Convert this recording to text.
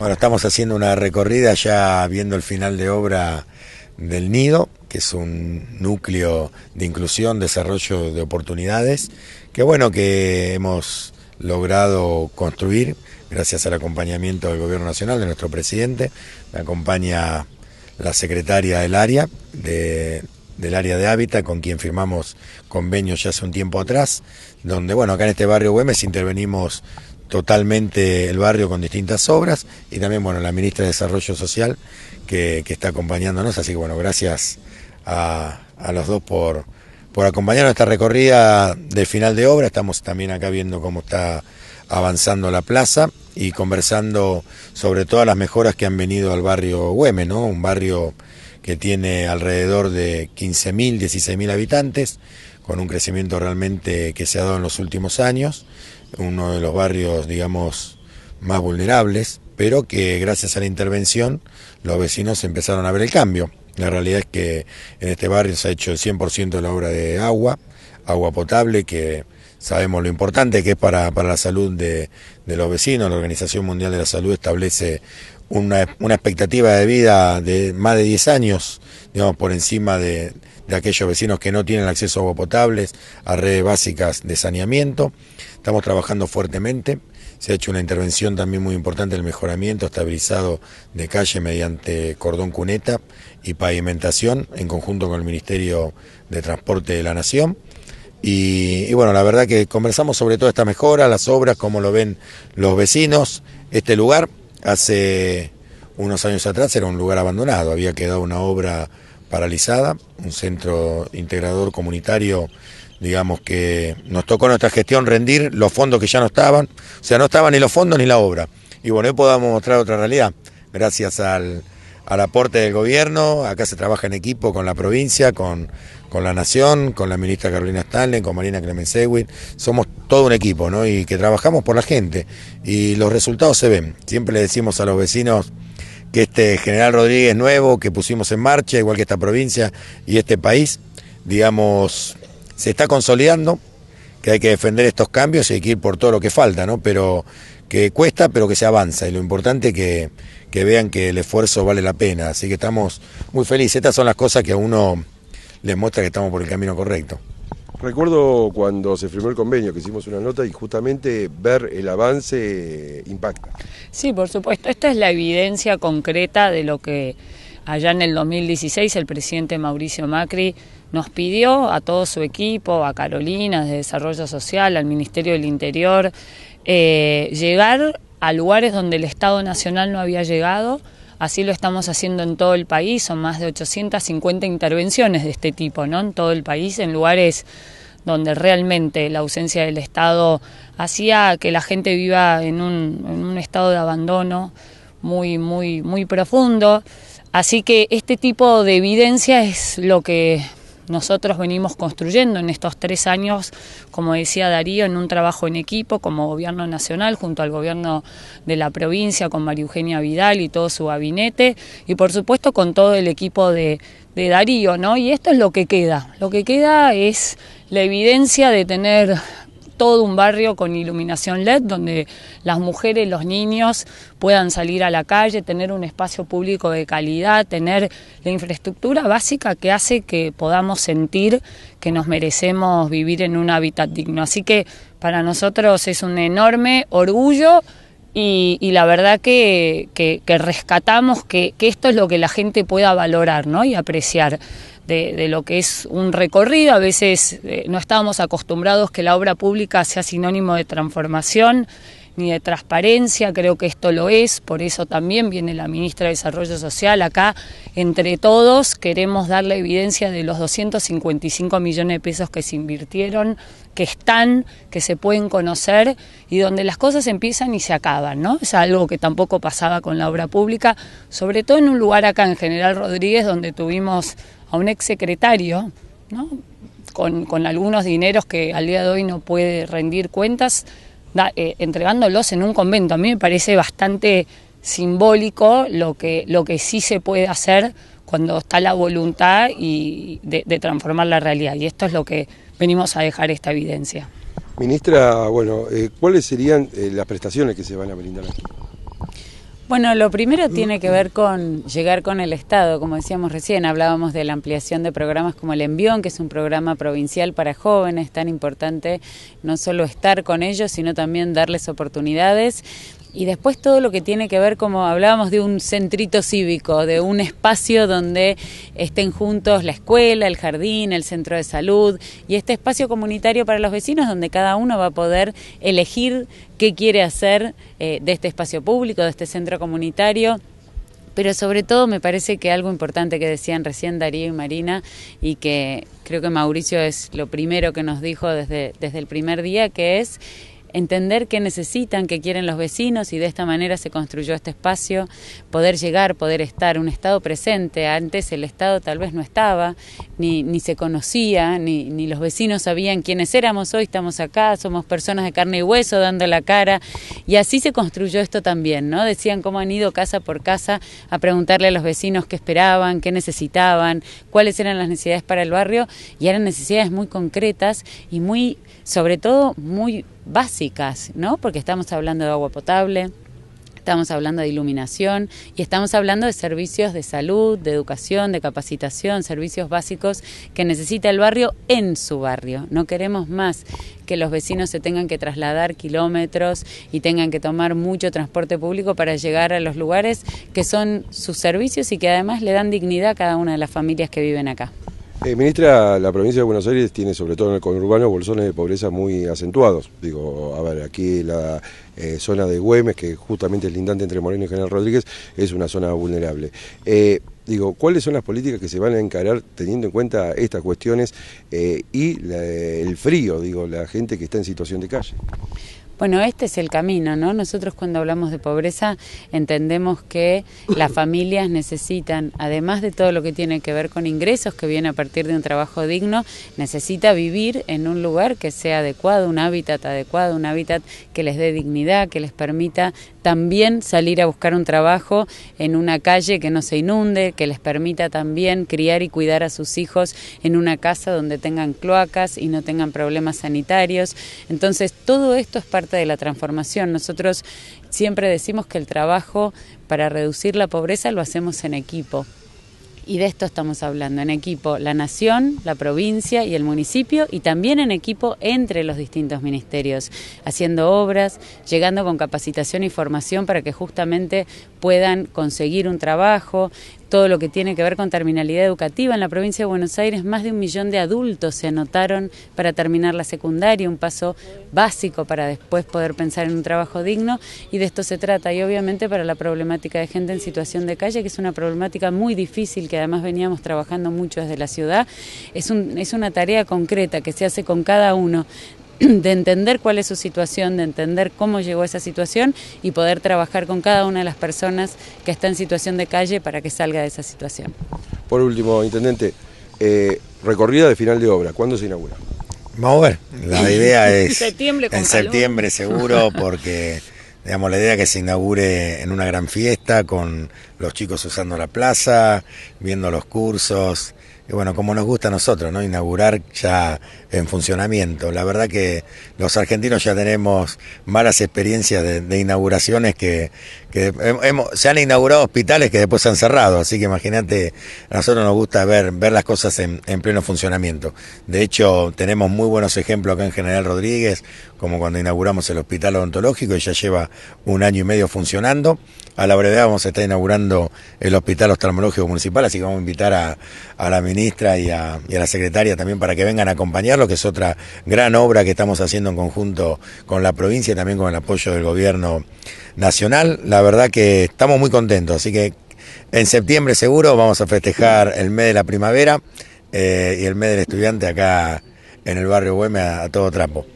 Bueno, estamos haciendo una recorrida ya viendo el final de obra del Nido, que es un núcleo de inclusión, desarrollo de oportunidades, que bueno que hemos logrado construir gracias al acompañamiento del Gobierno Nacional, de nuestro presidente, me acompaña la secretaria del área, de, del área de hábitat, con quien firmamos convenios ya hace un tiempo atrás, donde bueno, acá en este barrio Güemes intervenimos totalmente el barrio con distintas obras y también, bueno, la ministra de Desarrollo Social que, está acompañándonos. Así que, bueno, gracias a, los dos por, por acompañarnos esta recorrida de final de obra. Estamos también acá viendo cómo está avanzando la plaza y conversando sobre todas las mejoras que han venido al barrio Güemes, ¿no? Un barrio que tiene alrededor de 15.000, 16.000 habitantes, con un crecimiento realmente que se ha dado en los últimos años uno de los barrios, digamos, más vulnerables, pero que gracias a la intervención los vecinos empezaron a ver el cambio. La realidad es que en este barrio se ha hecho el 100% de la obra de agua, agua potable, que sabemos lo importante que es para, para la salud de, los vecinos. La Organización Mundial de la Salud establece una, expectativa de vida de más de 10 años, digamos, por encima de, aquellos vecinos que no tienen acceso a agua potable, a redes básicas de saneamiento. Estamos trabajando fuertemente. Se ha hecho una intervención también muy importante, el mejoramiento estabilizado de calle mediante cordón cuneta y pavimentación en conjunto con el Ministerio de Transporte de la Nación. Y, bueno, la verdad que conversamos sobre toda esta mejora, las obras, cómo lo ven los vecinos. Este lugar hace unos años atrás era un lugar abandonado, había quedado una obra paralizada, un centro integrador comunitario, digamos que nos tocó nuestra gestión rendir los fondos que ya no estaban, o sea, no estaban ni los fondos ni la obra. Y bueno, hoy podamos mostrar otra realidad, gracias al al aporte del gobierno. Acá se trabaja en equipo con la provincia, con, con la nación, con la ministra Carolina Stanley, con Marina Clemensewin. Somos todo un equipo, ¿no? Y que trabajamos por la gente. Y los resultados se ven. Siempre le decimos a los vecinos que este general Rodríguez nuevo que pusimos en marcha, igual que esta provincia y este país, digamos, se está consolidando, que hay que defender estos cambios y hay que ir por todo lo que falta, ¿no? Pero que cuesta, pero que se avanza. Y lo importante es que, vean que el esfuerzo vale la pena. Así que estamos muy felices. Estas son las cosas que a uno les muestra que estamos por el camino correcto. Recuerdo cuando se firmó el convenio, que hicimos una nota y justamente ver el avance eh, impacta. Sí, por supuesto. Esta es la evidencia concreta de lo que Allá en el 2016 el presidente Mauricio Macri nos pidió a todo su equipo, a Carolina de Desarrollo Social, al Ministerio del Interior, eh, llegar a lugares donde el Estado Nacional no había llegado. Así lo estamos haciendo en todo el país, son más de 850 intervenciones de este tipo, ¿no? En todo el país, en lugares donde realmente la ausencia del Estado hacía que la gente viva en un, en un estado de abandono muy, muy, muy profundo. Así que este tipo de evidencia es lo que nosotros venimos construyendo en estos tres años, como decía Darío, en un trabajo en equipo como gobierno nacional junto al gobierno de la provincia con María Eugenia Vidal y todo su gabinete y por supuesto con todo el equipo de, Darío, ¿no? Y esto es lo que queda, lo que queda es la evidencia de tener todo un barrio con iluminación LED donde las mujeres, los niños puedan salir a la calle, tener un espacio público de calidad, tener la infraestructura básica que hace que podamos sentir que nos merecemos vivir en un hábitat digno. Así que para nosotros es un enorme orgullo y, la verdad que, que, rescatamos que, esto es lo que la gente pueda valorar ¿no? y apreciar de, lo que es un recorrido. A veces eh, no estábamos acostumbrados que la obra pública sea sinónimo de transformación ni de transparencia, creo que esto lo es, por eso también viene la ministra de Desarrollo Social acá, entre todos queremos dar la evidencia de los 255 millones de pesos que se invirtieron, que están, que se pueden conocer y donde las cosas empiezan y se acaban, ¿no? Es algo que tampoco pasaba con la obra pública, sobre todo en un lugar acá en General Rodríguez donde tuvimos a un exsecretario, ¿no? Con, con algunos dineros que al día de hoy no puede rendir cuentas, eh, entregándolos en un convento. A mí me parece bastante simbólico lo que, lo que sí se puede hacer cuando está la voluntad y de, transformar la realidad. Y esto es lo que venimos a dejar esta evidencia. Ministra, bueno, eh, ¿cuáles serían eh, las prestaciones que se van a brindar aquí? Bueno, lo primero mm. tiene que ver con llegar con el Estado, como decíamos recién, hablábamos de la ampliación de programas como el Envión, que es un programa provincial para jóvenes, tan importante no solo estar con ellos, sino también darles oportunidades y después todo lo que tiene que ver, como hablábamos, de un centrito cívico, de un espacio donde estén juntos la escuela, el jardín, el centro de salud y este espacio comunitario para los vecinos donde cada uno va a poder elegir qué quiere hacer eh, de este espacio público, de este centro comunitario pero sobre todo me parece que algo importante que decían recién Darío y Marina y que creo que Mauricio es lo primero que nos dijo desde, desde el primer día, que es entender qué necesitan, qué quieren los vecinos y de esta manera se construyó este espacio, poder llegar, poder estar, un Estado presente. Antes el Estado tal vez no estaba, ni, ni se conocía, ni, ni los vecinos sabían quiénes éramos, hoy estamos acá, somos personas de carne y hueso dando la cara y así se construyó esto también, ¿no? Decían cómo han ido casa por casa a preguntarle a los vecinos qué esperaban, qué necesitaban, cuáles eran las necesidades para el barrio y eran necesidades muy concretas y muy sobre todo muy básicas, ¿no? Porque estamos hablando de agua potable, estamos hablando de iluminación y estamos hablando de servicios de salud, de educación, de capacitación, servicios básicos que necesita el barrio en su barrio. No queremos más que los vecinos se tengan que trasladar kilómetros y tengan que tomar mucho transporte público para llegar a los lugares que son sus servicios y que además le dan dignidad a cada una de las familias que viven acá. Eh, ministra, la provincia de Buenos Aires tiene, sobre todo en el conurbano, bolsones de pobreza muy acentuados. Digo, a ver, aquí la eh, zona de Güemes, que justamente es lindante entre Moreno y General Rodríguez, es una zona vulnerable. Eh, digo, ¿cuáles son las políticas que se van a encarar teniendo en cuenta estas cuestiones y el frío, digo, la gente que está en situación de calle? Bueno, este es el camino, ¿no? Nosotros cuando hablamos de pobreza entendemos que las familias necesitan, además de todo lo que tiene que ver con ingresos que viene a partir de un trabajo digno, necesita vivir en un lugar que sea adecuado, un hábitat adecuado, un hábitat que les dé dignidad, que les permita también salir a buscar un trabajo en una calle que no se inunde, que les permita también criar y cuidar a sus hijos en una casa donde tengan cloacas y no tengan problemas sanitarios. Entonces, todo esto es parte de la transformación. Nosotros siempre decimos que el trabajo para reducir la pobreza lo hacemos en equipo y de esto estamos hablando, en equipo la nación, la provincia y el municipio y también en equipo entre los distintos ministerios, haciendo obras, llegando con capacitación y formación para que justamente puedan conseguir un trabajo, todo lo que tiene que ver con terminalidad educativa. En la provincia de Buenos Aires más de un millón de adultos se anotaron para terminar la secundaria, un paso básico para después poder pensar en un trabajo digno y de esto se trata. Y obviamente para la problemática de gente en situación de calle, que es una problemática muy difícil que además veníamos trabajando mucho desde la ciudad, es, un, es una tarea concreta que se hace con cada uno de entender cuál es su situación, de entender cómo llegó a esa situación y poder trabajar con cada una de las personas que está en situación de calle para que salga de esa situación. Por último, Intendente, eh, recorrida de final de obra, ¿cuándo se inaugura? Vamos a ver, la idea es septiembre en septiembre seguro porque Digamos, la idea es que se inaugure en una gran fiesta, con los chicos usando la plaza, viendo los cursos, y bueno, como nos gusta a nosotros, ¿no? Inaugurar ya en funcionamiento. La verdad que los argentinos ya tenemos malas experiencias de, de inauguraciones que se han inaugurado hospitales que después se han cerrado, así que imagínate, a nosotros nos gusta ver, ver las cosas en, pleno funcionamiento. De hecho, tenemos muy buenos ejemplos acá en General Rodríguez, como cuando inauguramos el hospital odontológico, y ya lleva un año y medio funcionando. A la brevedad vamos a estar inaugurando el hospital oftalmológico municipal, así que vamos a invitar a, la ministra y a, la secretaria también para que vengan a acompañarlo, que es otra gran obra que estamos haciendo en conjunto con la provincia y también con el apoyo del gobierno nacional. La la verdad que estamos muy contentos, así que en septiembre seguro vamos a festejar el mes de la primavera eh, y el mes del estudiante acá en el barrio Güemes a, todo trampo.